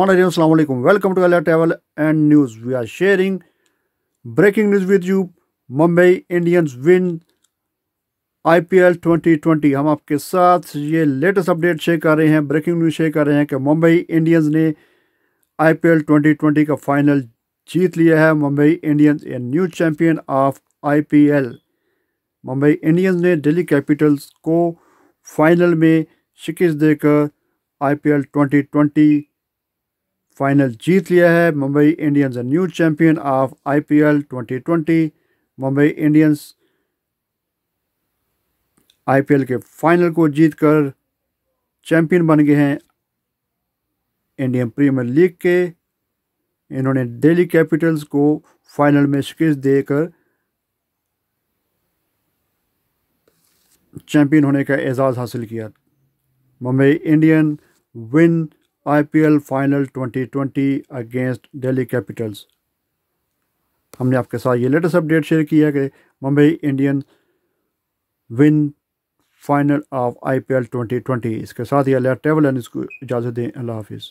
वालेकुम welcome to अला travel and news we are sharing breaking news with you Mumbai Indians win IPL 2020 हम आपके साथ ये लेटेस्ट अपडेट शेयर कर रहे हैं ब्रेकिंग न्यूज़ शेयर कर रहे हैं कि मुंबई इंडियंस ने आईपीएल 2020 का फाइनल जीत लिया है Mumbai Indians a new champion of L Mumbai Indians ने दिल्ली कैपिटल्स को फाइनल में शिकस्त देकर ट्वेंटी ट्वेंटी फाइनल जीत लिया है Mumbai Indians new champion of IPL 2020 Mumbai Indians IPL के फाइनल को जीतकर चैंपियन बन गए हैं इंडियन प्रीमियर लीग के इन्होंने दिल्ली कैपिटल्स को फाइनल में शिक्ष देकर चैंपियन होने का एजाज़ हासिल किया Mumbai Indian win IPL final 2020 against Delhi Capitals हमने आपके साथ ये लेटेस्ट अपडेट शेयर किया है कि Mumbai Indian win final of IPL 2020 इसके साथ ही अल्लाह टेबल एंड इसको इजाज़त दें अल्लाह हाफिज़